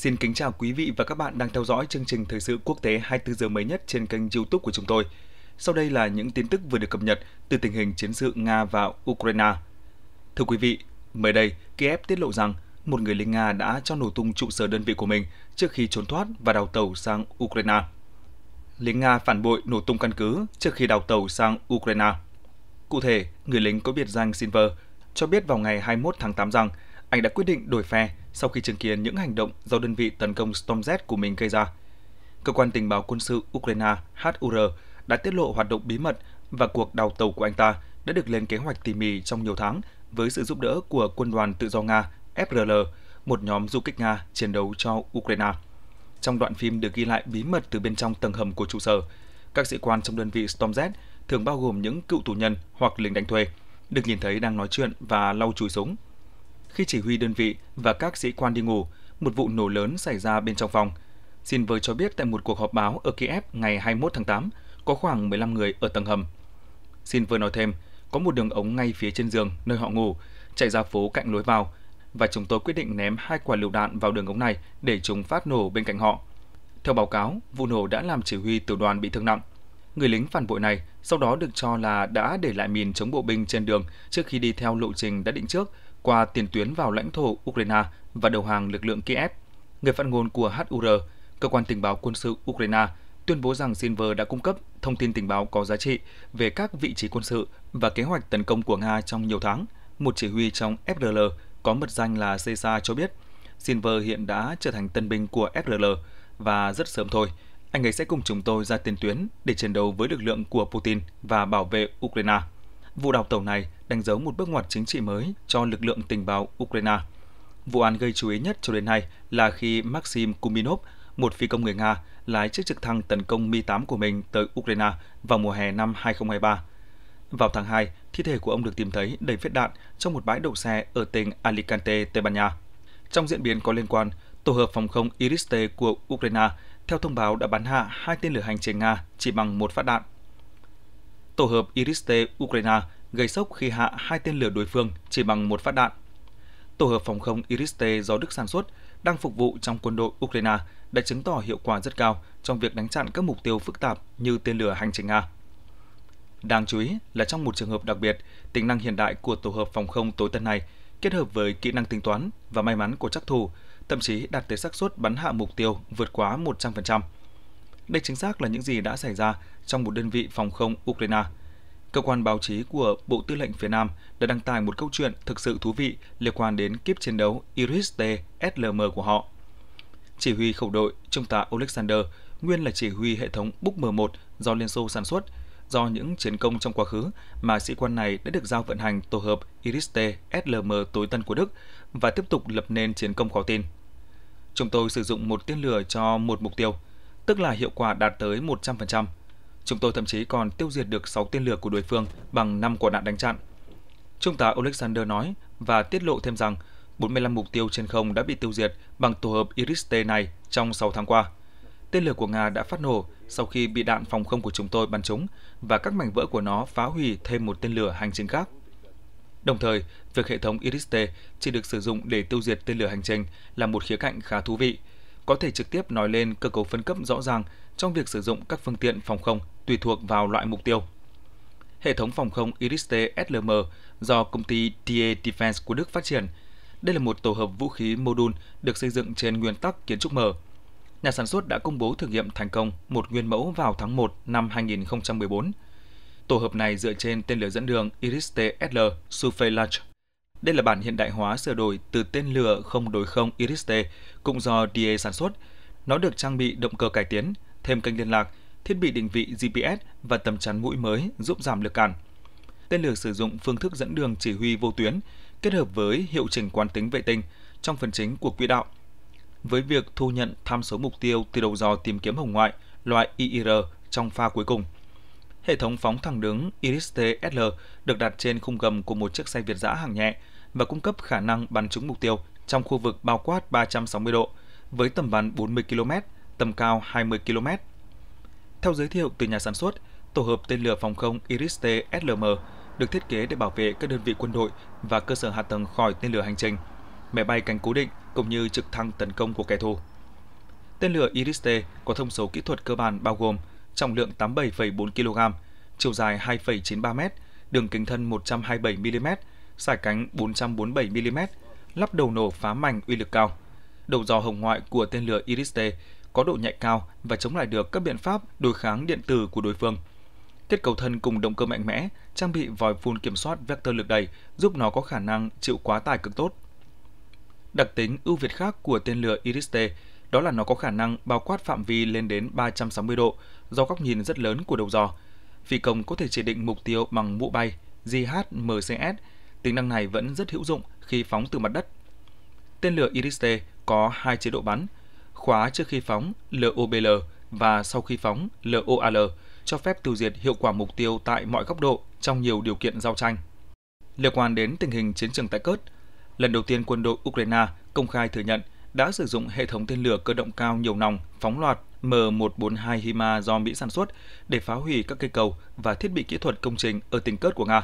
Xin kính chào quý vị và các bạn đang theo dõi chương trình thời sự quốc tế 24 giờ mới nhất trên kênh YouTube của chúng tôi. Sau đây là những tin tức vừa được cập nhật từ tình hình chiến sự Nga và Ukraine. Thưa quý vị, mới đây, Kiev tiết lộ rằng một người lính Nga đã cho nổ tung trụ sở đơn vị của mình trước khi trốn thoát và đào tàu sang Ukraine. Lính Nga phản bội nổ tung căn cứ trước khi đào tàu sang Ukraine. Cụ thể, người lính có biệt danh Silver cho biết vào ngày 21 tháng 8 rằng anh đã quyết định đổi phe sau khi chứng kiến những hành động do đơn vị tấn công Storm Z của mình gây ra. Cơ quan tình báo quân sự Ukraine HUR đã tiết lộ hoạt động bí mật và cuộc đào tàu của anh ta đã được lên kế hoạch tỉ mỉ trong nhiều tháng với sự giúp đỡ của quân đoàn tự do Nga FRL, một nhóm du kích Nga chiến đấu cho Ukraine. Trong đoạn phim được ghi lại bí mật từ bên trong tầng hầm của trụ sở, các sĩ quan trong đơn vị Storm Z thường bao gồm những cựu tù nhân hoặc lính đánh thuê, được nhìn thấy đang nói chuyện và lau chùi súng khi chỉ huy đơn vị và các sĩ quan đi ngủ, một vụ nổ lớn xảy ra bên trong phòng. Xin với cho biết tại một cuộc họp báo ở Kiev ngày 21 tháng 8, có khoảng 15 người ở tầng hầm. Xin vừa nói thêm, có một đường ống ngay phía trên giường nơi họ ngủ, chạy ra phố cạnh lối vào và chúng tôi quyết định ném hai quả lựu đạn vào đường ống này để chúng phát nổ bên cạnh họ. Theo báo cáo, vụ nổ đã làm chỉ huy tiểu đoàn bị thương nặng. Người lính phản bội này sau đó được cho là đã để lại mìn chống bộ binh trên đường trước khi đi theo lộ trình đã định trước qua tiền tuyến vào lãnh thổ Ukraine và đầu hàng lực lượng Kiev. Người phát ngôn của HUR, cơ quan tình báo quân sự Ukraine, tuyên bố rằng Silver đã cung cấp thông tin tình báo có giá trị về các vị trí quân sự và kế hoạch tấn công của Nga trong nhiều tháng. Một chỉ huy trong FRL có mật danh là Cesar cho biết, Silver hiện đã trở thành tân binh của FRL và rất sớm thôi, anh ấy sẽ cùng chúng tôi ra tiền tuyến để chiến đấu với lực lượng của Putin và bảo vệ Ukraine. Vụ đào tàu này đánh dấu một bước ngoặt chính trị mới cho lực lượng tình báo Ukraine. Vụ án gây chú ý nhất cho đến nay là khi Maxim Kuminov, một phi công người Nga, lái chiếc trực thăng tấn công Mi-8 của mình tới Ukraine vào mùa hè năm 2023. Vào tháng 2, thi thể của ông được tìm thấy đầy vết đạn trong một bãi đậu xe ở tỉnh Alicante, Tây Ban Nha. Trong diễn biến có liên quan, tổ hợp phòng không iris của Ukraine theo thông báo đã bắn hạ hai tên lửa hành trình Nga chỉ bằng một phát đạn tổ hợp Iris-T Ukraine gây sốc khi hạ hai tên lửa đối phương chỉ bằng một phát đạn. Tổ hợp phòng không Iris-T do Đức sản xuất đang phục vụ trong quân đội Ukraine đã chứng tỏ hiệu quả rất cao trong việc đánh chặn các mục tiêu phức tạp như tên lửa hành trình Nga. Đáng chú ý là trong một trường hợp đặc biệt, tính năng hiện đại của tổ hợp phòng không tối tân này kết hợp với kỹ năng tính toán và may mắn của chắc thủ, thậm chí đạt tới xác suất bắn hạ mục tiêu vượt quá 100%. Đây chính xác là những gì đã xảy ra trong một đơn vị phòng không Ukraine. Cơ quan báo chí của Bộ Tư lệnh phía Nam đã đăng tải một câu chuyện thực sự thú vị liên quan đến kiếp chiến đấu Iris T SLM của họ. Chỉ huy khẩu đội Trung tá Alexander, nguyên là chỉ huy hệ thống Buk M1 do Liên Xô sản xuất, do những chiến công trong quá khứ mà sĩ quan này đã được giao vận hành tổ hợp Iris T SLM tối tân của Đức và tiếp tục lập nên chiến công khó tin. Chúng tôi sử dụng một tên lửa cho một mục tiêu – tức là hiệu quả đạt tới 100%. Chúng tôi thậm chí còn tiêu diệt được 6 tên lửa của đối phương bằng 5 quả đạn đánh chặn. Trung tá Alexander nói và tiết lộ thêm rằng 45 mục tiêu trên không đã bị tiêu diệt bằng tổ hợp Iris-T này trong 6 tháng qua. Tên lửa của Nga đã phát nổ sau khi bị đạn phòng không của chúng tôi bắn trúng và các mảnh vỡ của nó phá hủy thêm một tên lửa hành trình khác. Đồng thời, việc hệ thống Iris-T chỉ được sử dụng để tiêu diệt tên lửa hành trình là một khía cạnh khá thú vị – có thể trực tiếp nói lên cơ cấu phân cấp rõ ràng trong việc sử dụng các phương tiện phòng không tùy thuộc vào loại mục tiêu. Hệ thống phòng không Iris-T SLM do công ty DA Defense của Đức phát triển. Đây là một tổ hợp vũ khí mô đun được xây dựng trên nguyên tắc kiến trúc mở. Nhà sản xuất đã công bố thử nghiệm thành công một nguyên mẫu vào tháng 1 năm 2014. Tổ hợp này dựa trên tên lửa dẫn đường Iris-T SL Super Large đây là bản hiện đại hóa sửa đổi từ tên lửa không đối không Iris-T, cũng do DA sản xuất. Nó được trang bị động cơ cải tiến, thêm kênh liên lạc, thiết bị định vị GPS và tầm chắn mũi mới giúp giảm lực cản. Tên lửa sử dụng phương thức dẫn đường chỉ huy vô tuyến, kết hợp với hiệu chỉnh quán tính vệ tinh trong phần chính của quỹ đạo. Với việc thu nhận tham số mục tiêu từ đầu dò tìm kiếm hồng ngoại loại IIR trong pha cuối cùng. Hệ thống phóng thẳng đứng Iris-T SL được đặt trên khung gầm của một chiếc xe Việt dã hàng nhẹ, và cung cấp khả năng bắn trúng mục tiêu trong khu vực bao quát 360 độ với tầm bắn 40 km, tầm cao 20 km. Theo giới thiệu từ nhà sản xuất, tổ hợp tên lửa phòng không Iris-T SLM được thiết kế để bảo vệ các đơn vị quân đội và cơ sở hạ tầng khỏi tên lửa hành trình, máy bay cánh cố định cũng như trực thăng tấn công của kẻ thù. Tên lửa Iris-T có thông số kỹ thuật cơ bản bao gồm trọng lượng 87,4 kg, chiều dài 2,93 m, đường kính thân 127 mm sải cánh 447mm, lắp đầu nổ phá mảnh uy lực cao. Đầu dò hồng ngoại của tên lửa Iris-T có độ nhạy cao và chống lại được các biện pháp đối kháng điện tử của đối phương. Kết cấu thân cùng động cơ mạnh mẽ, trang bị vòi phun kiểm soát vector lực đẩy giúp nó có khả năng chịu quá tải cực tốt. Đặc tính ưu việt khác của tên lửa Iris-T đó là nó có khả năng bao quát phạm vi lên đến 360 độ do góc nhìn rất lớn của đầu dò. Phi công có thể chỉ định mục tiêu bằng mũ bay gh tính năng này vẫn rất hữu dụng khi phóng từ mặt đất. Tên lửa Iris-T có hai chế độ bắn, khóa trước khi phóng LOBL và sau khi phóng LOAL cho phép tiêu diệt hiệu quả mục tiêu tại mọi góc độ trong nhiều điều kiện giao tranh. Liên quan đến tình hình chiến trường tại Cớt, lần đầu tiên quân đội Ukraine công khai thừa nhận đã sử dụng hệ thống tên lửa cơ động cao nhiều nòng phóng loạt M142 HIMA do Mỹ sản xuất để phá hủy các cây cầu và thiết bị kỹ thuật công trình ở tỉnh Cớt của Nga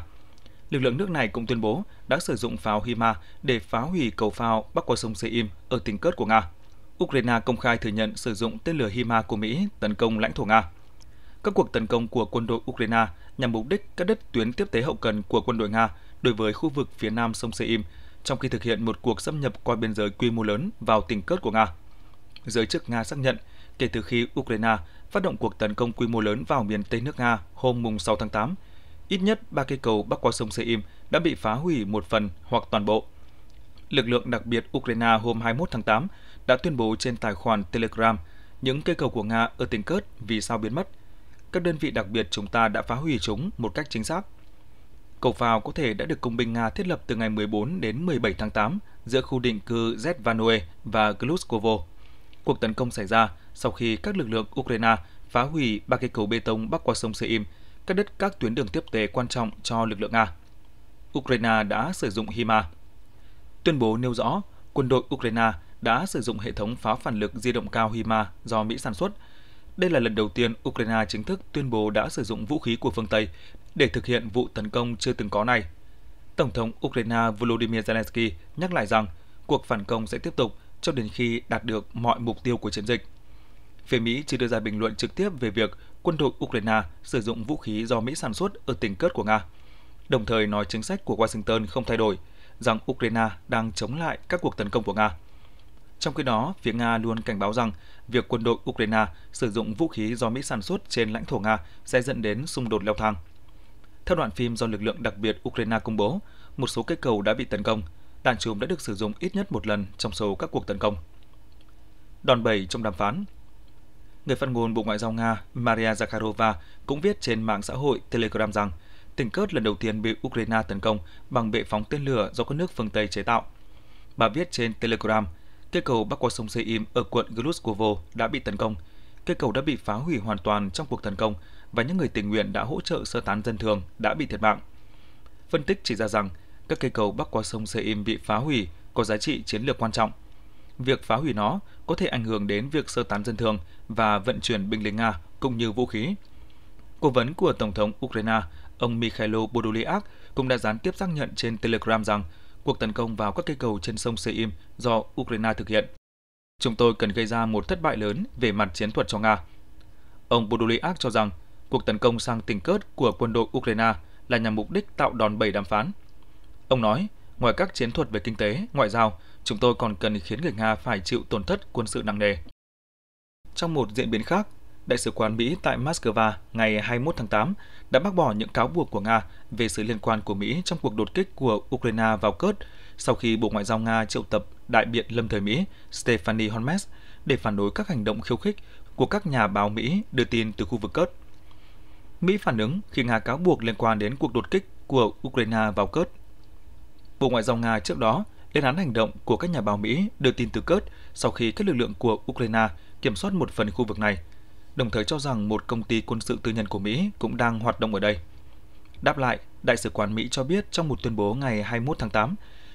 lực lượng nước này cũng tuyên bố đã sử dụng pháo HIMA để phá hủy cầu phao bắc qua sông Seim ở tỉnh Cớt của Nga. Ukraine công khai thừa nhận sử dụng tên lửa HIMA của Mỹ tấn công lãnh thổ Nga. Các cuộc tấn công của quân đội Ukraine nhằm mục đích cắt đứt tuyến tiếp tế hậu cần của quân đội Nga đối với khu vực phía nam sông Seim, trong khi thực hiện một cuộc xâm nhập qua biên giới quy mô lớn vào tỉnh Cớt của Nga. Giới chức Nga xác nhận, kể từ khi Ukraine phát động cuộc tấn công quy mô lớn vào miền Tây nước Nga hôm 6 tháng 8, ít nhất 3 cây cầu bắc qua sông Seim đã bị phá hủy một phần hoặc toàn bộ. Lực lượng đặc biệt Ukraine hôm 21 tháng 8 đã tuyên bố trên tài khoản Telegram những cây cầu của Nga ở tỉnh Kurt vì sao biến mất. Các đơn vị đặc biệt chúng ta đã phá hủy chúng một cách chính xác. Cầu phao có thể đã được công binh Nga thiết lập từ ngày 14 đến 17 tháng 8 giữa khu định cư Zvanoe và Gluskovo. Cuộc tấn công xảy ra sau khi các lực lượng Ukraine phá hủy ba cây cầu bê tông bắc qua sông Seim cắt đứt các tuyến đường tiếp tế quan trọng cho lực lượng Nga. Ukraine đã sử dụng HIMA. Tuyên bố nêu rõ, quân đội Ukraine đã sử dụng hệ thống pháo phản lực di động cao HIMA do Mỹ sản xuất. Đây là lần đầu tiên Ukraine chính thức tuyên bố đã sử dụng vũ khí của phương Tây để thực hiện vụ tấn công chưa từng có này. Tổng thống Ukraine Volodymyr Zelensky nhắc lại rằng cuộc phản công sẽ tiếp tục cho đến khi đạt được mọi mục tiêu của chiến dịch. Phía Mỹ chưa đưa ra bình luận trực tiếp về việc quân đội Ukraine sử dụng vũ khí do Mỹ sản xuất ở tỉnh cớt của Nga. Đồng thời nói chính sách của Washington không thay đổi, rằng Ukraine đang chống lại các cuộc tấn công của Nga. Trong khi đó, phía Nga luôn cảnh báo rằng việc quân đội Ukraine sử dụng vũ khí do Mỹ sản xuất trên lãnh thổ Nga sẽ dẫn đến xung đột leo thang. Theo đoạn phim do lực lượng đặc biệt Ukraine công bố, một số cây cầu đã bị tấn công, đạn chùm đã được sử dụng ít nhất một lần trong số các cuộc tấn công. Đòn bẩy trong đàm phán Người phát ngôn Bộ Ngoại giao Nga Maria Zakharova cũng viết trên mạng xã hội Telegram rằng tỉnh Kurt lần đầu tiên bị Ukraine tấn công bằng bệ phóng tên lửa do các nước phương Tây chế tạo. Bà viết trên Telegram, cây cầu bắc qua sông Seim ở quận Gluskovo đã bị tấn công. Cây cầu đã bị phá hủy hoàn toàn trong cuộc tấn công và những người tình nguyện đã hỗ trợ sơ tán dân thường đã bị thiệt mạng. Phân tích chỉ ra rằng, các cây cầu bắc qua sông Seim bị phá hủy có giá trị chiến lược quan trọng – việc phá hủy nó có thể ảnh hưởng đến việc sơ tán dân thường và vận chuyển binh lính Nga cũng như vũ khí. Cố vấn của Tổng thống Ukraine, ông Mikhailo Podolyak cũng đã gián tiếp xác nhận trên Telegram rằng cuộc tấn công vào các cây cầu trên sông Seim do Ukraine thực hiện. Chúng tôi cần gây ra một thất bại lớn về mặt chiến thuật cho Nga. Ông Podolyak cho rằng cuộc tấn công sang tỉnh Kurt của quân đội Ukraine là nhằm mục đích tạo đòn bẩy đàm phán. Ông nói, ngoài các chiến thuật về kinh tế, ngoại giao, chúng tôi còn cần khiến người Nga phải chịu tổn thất quân sự nặng nề. Trong một diễn biến khác, Đại sứ quán Mỹ tại Moscow ngày 21 tháng 8 đã bác bỏ những cáo buộc của Nga về sự liên quan của Mỹ trong cuộc đột kích của Ukraine vào Kurt sau khi Bộ Ngoại giao Nga triệu tập đại biện lâm thời Mỹ Stephanie Holmes để phản đối các hành động khiêu khích của các nhà báo Mỹ đưa tin từ khu vực Kurt. Mỹ phản ứng khi Nga cáo buộc liên quan đến cuộc đột kích của Ukraine vào Kurt. Bộ Ngoại giao Nga trước đó lên án hành động của các nhà báo Mỹ đưa tin từ Kurt sau khi các lực lượng của Ukraine kiểm soát một phần khu vực này, đồng thời cho rằng một công ty quân sự tư nhân của Mỹ cũng đang hoạt động ở đây. Đáp lại, Đại sứ quán Mỹ cho biết trong một tuyên bố ngày 21 tháng 8,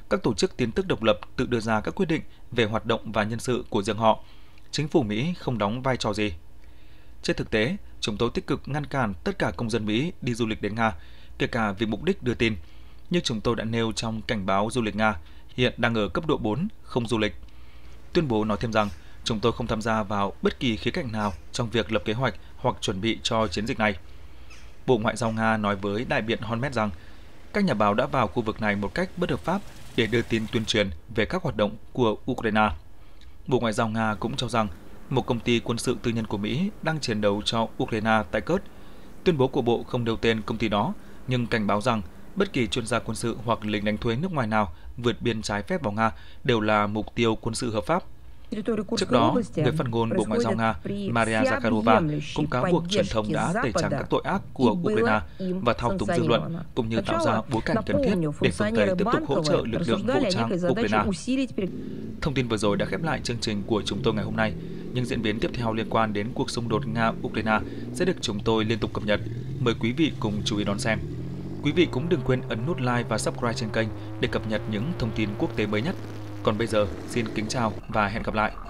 các tổ chức tiến tức độc lập tự đưa ra các quyết định về hoạt động và nhân sự của riêng họ. Chính phủ Mỹ không đóng vai trò gì. Trên thực tế, chúng tôi tích cực ngăn cản tất cả công dân Mỹ đi du lịch đến Nga, kể cả vì mục đích đưa tin. Như chúng tôi đã nêu trong cảnh báo du lịch Nga, hiện đang ở cấp độ 4, không du lịch. Tuyên bố nói thêm rằng, chúng tôi không tham gia vào bất kỳ khía cạnh nào trong việc lập kế hoạch hoặc chuẩn bị cho chiến dịch này. Bộ Ngoại giao Nga nói với đại biện Honmet rằng, các nhà báo đã vào khu vực này một cách bất hợp pháp để đưa tin tuyên truyền về các hoạt động của Ukraine. Bộ Ngoại giao Nga cũng cho rằng một công ty quân sự tư nhân của Mỹ đang chiến đấu cho Ukraine tại Kurt. Tuyên bố của Bộ không nêu tên công ty đó, nhưng cảnh báo rằng Bất kỳ chuyên gia quân sự hoặc lính đánh thuế nước ngoài nào vượt biên trái phép vào Nga đều là mục tiêu quân sự hợp pháp. Trước đó, người phát ngôn Bộ Ngoại giao Nga Maria Zakharova cũng cáo buộc truyền thông đã tẩy trắng các tội ác của Ukraine và thao túng dư luận, cũng như tạo ra bối cảnh cần thiết để phương Tây tiếp tục hỗ trợ lực lượng vũ trang Ukraine. Thông tin vừa rồi đã khép lại chương trình của chúng tôi ngày hôm nay. Những diễn biến tiếp theo liên quan đến cuộc xung đột Nga-Ukraine sẽ được chúng tôi liên tục cập nhật. Mời quý vị cùng chú ý đón xem. Quý vị cũng đừng quên ấn nút like và subscribe trên kênh để cập nhật những thông tin quốc tế mới nhất. Còn bây giờ, xin kính chào và hẹn gặp lại!